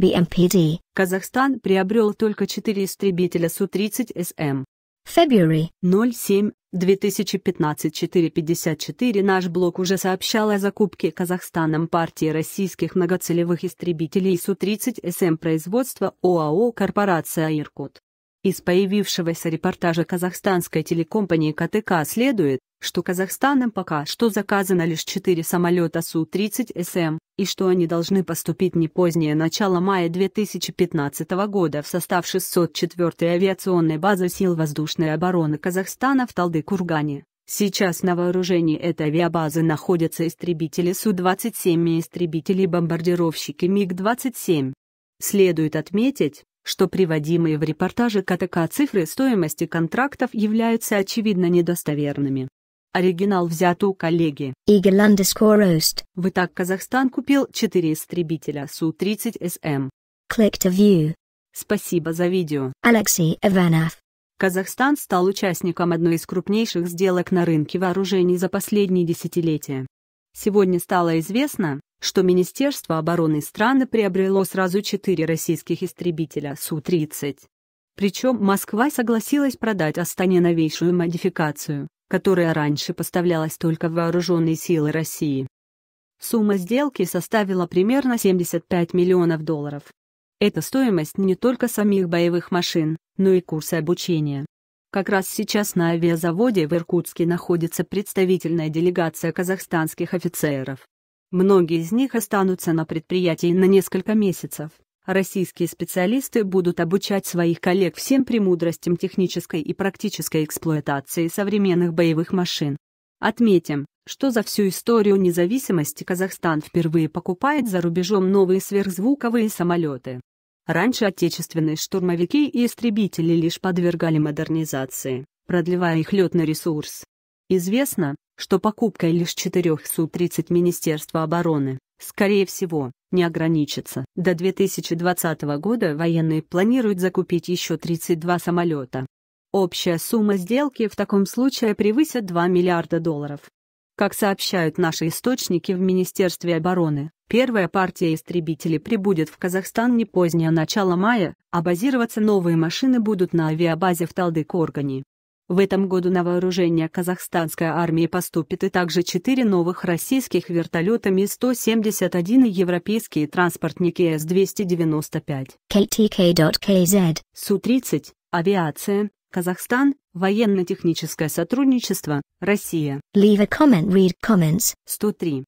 BMPD. Казахстан приобрел только 4 истребителя Су-30СМ. February 07 2015-454 наш блог уже сообщал о закупке Казахстаном партии российских многоцелевых истребителей Су-30СМ производства ОАО «Корпорация Иркут». Из появившегося репортажа казахстанской телекомпании КТК следует, что Казахстаном пока что заказано лишь 4 самолета Су-30СМ, и что они должны поступить не позднее начала мая 2015 года в состав 604-й авиационной базы сил воздушной обороны Казахстана в Талды Кургане. Сейчас на вооружении этой авиабазы находятся истребители Су-27 и истребители-бомбардировщики МиГ-27. Следует отметить, что приводимые в репортаже КТК цифры стоимости контрактов являются очевидно недостоверными. Оригинал взят у коллеги. Eagle Roast. В итак, Казахстан купил 4 истребителя Су-30СМ. Спасибо за видео. Алексей Иванов. Казахстан стал участником одной из крупнейших сделок на рынке вооружений за последние десятилетия. Сегодня стало известно, что Министерство обороны страны приобрело сразу четыре российских истребителя Су-30. Причем Москва согласилась продать Астане новейшую модификацию, которая раньше поставлялась только в вооруженные силы России. Сумма сделки составила примерно 75 миллионов долларов. Это стоимость не только самих боевых машин, но и курса обучения. Как раз сейчас на авиазаводе в Иркутске находится представительная делегация казахстанских офицеров. Многие из них останутся на предприятии на несколько месяцев. Российские специалисты будут обучать своих коллег всем премудростям технической и практической эксплуатации современных боевых машин. Отметим, что за всю историю независимости Казахстан впервые покупает за рубежом новые сверхзвуковые самолеты. Раньше отечественные штурмовики и истребители лишь подвергали модернизации, продлевая их летный ресурс. Известно, что покупкой лишь четырех Су-30 Министерства обороны, скорее всего, не ограничится. До 2020 года военные планируют закупить еще 32 самолета. Общая сумма сделки в таком случае превысит 2 миллиарда долларов. Как сообщают наши источники в Министерстве обороны, первая партия истребителей прибудет в Казахстан не позднее начала мая, а базироваться новые машины будут на авиабазе в Талдыкоргане. В этом году на вооружение казахстанской армии поступит и также четыре новых российских вертолета Ми-171 и европейские транспортники С-295. Су-30, авиация, Казахстан, военно-техническое сотрудничество, Россия. Leave a comment, read comments. 103.